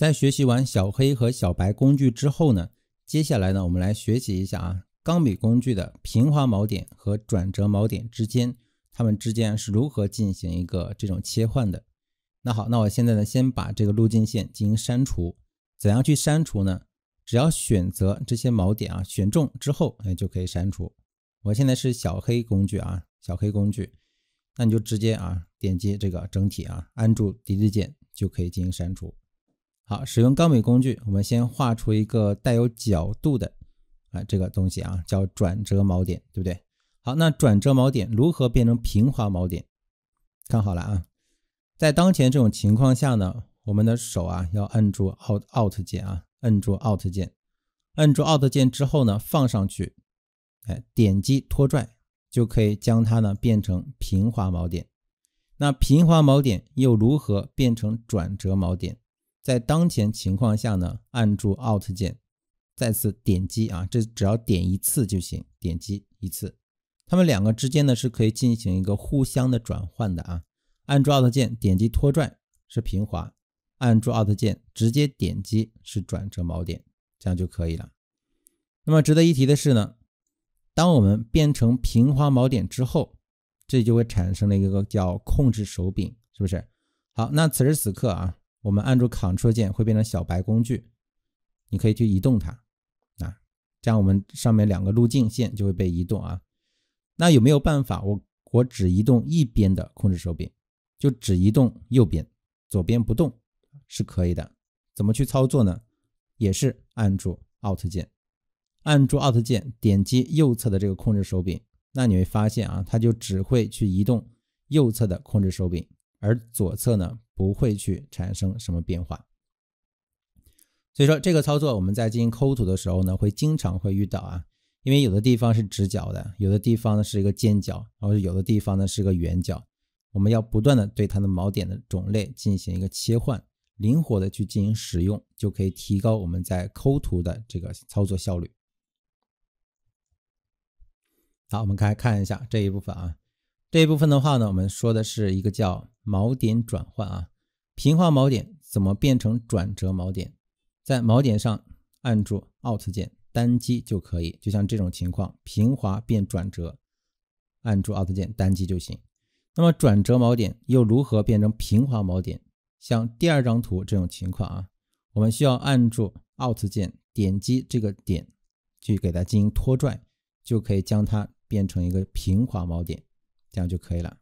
在学习完小黑和小白工具之后呢，接下来呢，我们来学习一下啊钢笔工具的平滑锚点和转折锚点之间，它们之间是如何进行一个这种切换的。那好，那我现在呢，先把这个路径线进行删除。怎样去删除呢？只要选择这些锚点啊，选中之后哎就可以删除。我现在是小黑工具啊，小黑工具，那你就直接啊点击这个整体啊，按住 D 键就可以进行删除。好，使用钢笔工具，我们先画出一个带有角度的啊，这个东西啊叫转折锚点，对不对？好，那转折锚点如何变成平滑锚点？看好了啊，在当前这种情况下呢，我们的手啊要按住 Alt Alt 键啊，按住 Alt 键，按住 Alt 键之后呢，放上去，哎，点击拖拽就可以将它呢变成平滑锚点。那平滑锚点又如何变成转折锚点？在当前情况下呢，按住 Alt 键，再次点击啊，这只要点一次就行，点击一次，它们两个之间呢是可以进行一个互相的转换的啊。按住 Alt 键点击拖拽是平滑，按住 Alt 键直接点击是转折锚点，这样就可以了。那么值得一提的是呢，当我们变成平滑锚点之后，这就会产生了一个叫控制手柄，是不是？好，那此时此刻啊。我们按住 Ctrl 键会变成小白工具，你可以去移动它啊，这样我们上面两个路径线就会被移动啊。那有没有办法我我只移动一边的控制手柄，就只移动右边，左边不动是可以的。怎么去操作呢？也是按住 Alt 键，按住 Alt 键点击右侧的这个控制手柄，那你会发现啊，它就只会去移动右侧的控制手柄。而左侧呢不会去产生什么变化，所以说这个操作我们在进行抠图的时候呢，会经常会遇到啊，因为有的地方是直角的，有的地方呢是一个尖角，然后有的地方呢是个圆角，我们要不断的对它的锚点的种类进行一个切换，灵活的去进行使用，就可以提高我们在抠图的这个操作效率。好，我们来看一下这一部分啊，这一部分的话呢，我们说的是一个叫。锚点转换啊，平滑锚点怎么变成转折锚点？在锚点上按住 Alt 键单击就可以。就像这种情况，平滑变转折，按住 Alt 键单击就行。那么转折锚点又如何变成平滑锚点？像第二张图这种情况啊，我们需要按住 Alt 键点击这个点去给它进行拖拽，就可以将它变成一个平滑锚点，这样就可以了。